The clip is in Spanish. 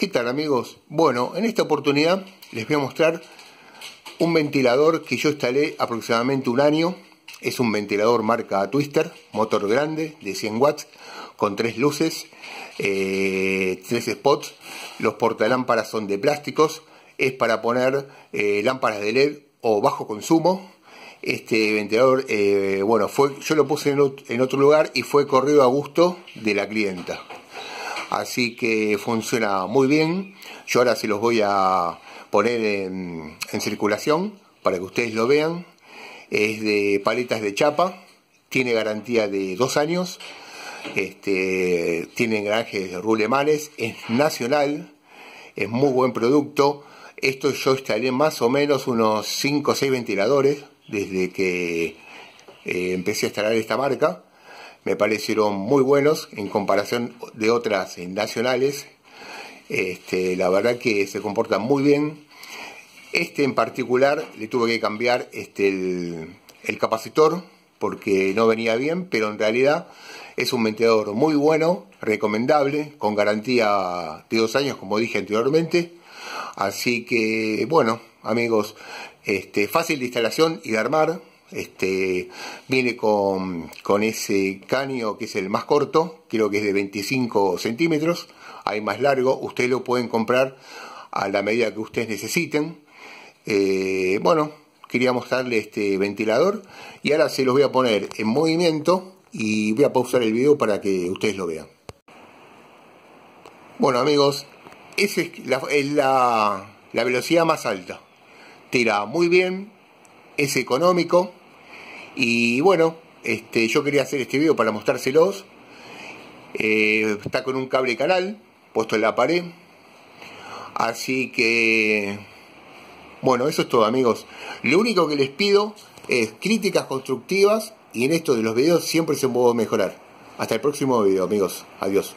¿Qué tal amigos? Bueno, en esta oportunidad les voy a mostrar un ventilador que yo instalé aproximadamente un año. Es un ventilador marca Twister, motor grande de 100 watts, con tres luces, eh, tres spots. Los portalámparas son de plásticos, es para poner eh, lámparas de LED o bajo consumo. Este ventilador, eh, bueno, fue, yo lo puse en otro lugar y fue corrido a gusto de la clienta así que funciona muy bien. Yo ahora se los voy a poner en, circulación para que ustedes lo vean. Es de paletas de chapa, tiene garantía de dos años, este, tiene engranajes de rulemanes, es nacional, es muy buen producto. Esto yo instalé más o menos unos 5 o 6 ventiladores desde que eh, empecé a instalar esta marca me parecieron muy buenos en comparación de otras nacionales. Este, la verdad que se comportan muy bien. Este en particular le tuve que cambiar este, el, el capacitor porque no venía bien, pero en realidad es un ventilador muy bueno, recomendable, con garantía de dos años, como dije anteriormente. Así que, bueno, amigos, este, fácil de instalación y de armar, este, viene con, ese caño que es el más corto, creo que es de 25 centímetros, hay más largo, ustedes lo pueden comprar a la medida que ustedes necesiten. Eh, bueno, quería mostrarle este ventilador y ahora se los voy a poner en movimiento y voy a pausar el video para que ustedes lo vean. Bueno amigos, esa es la velocidad más alta. Tira muy bien, es económico, y bueno, este, yo quería hacer este video para mostrárselos. Eh, está con un cable canal puesto en la pared. Así que, bueno, eso es todo amigos. Lo único que les pido es críticas constructivas y en esto de los videos siempre se puede mejorar. Hasta el próximo video amigos. Adiós.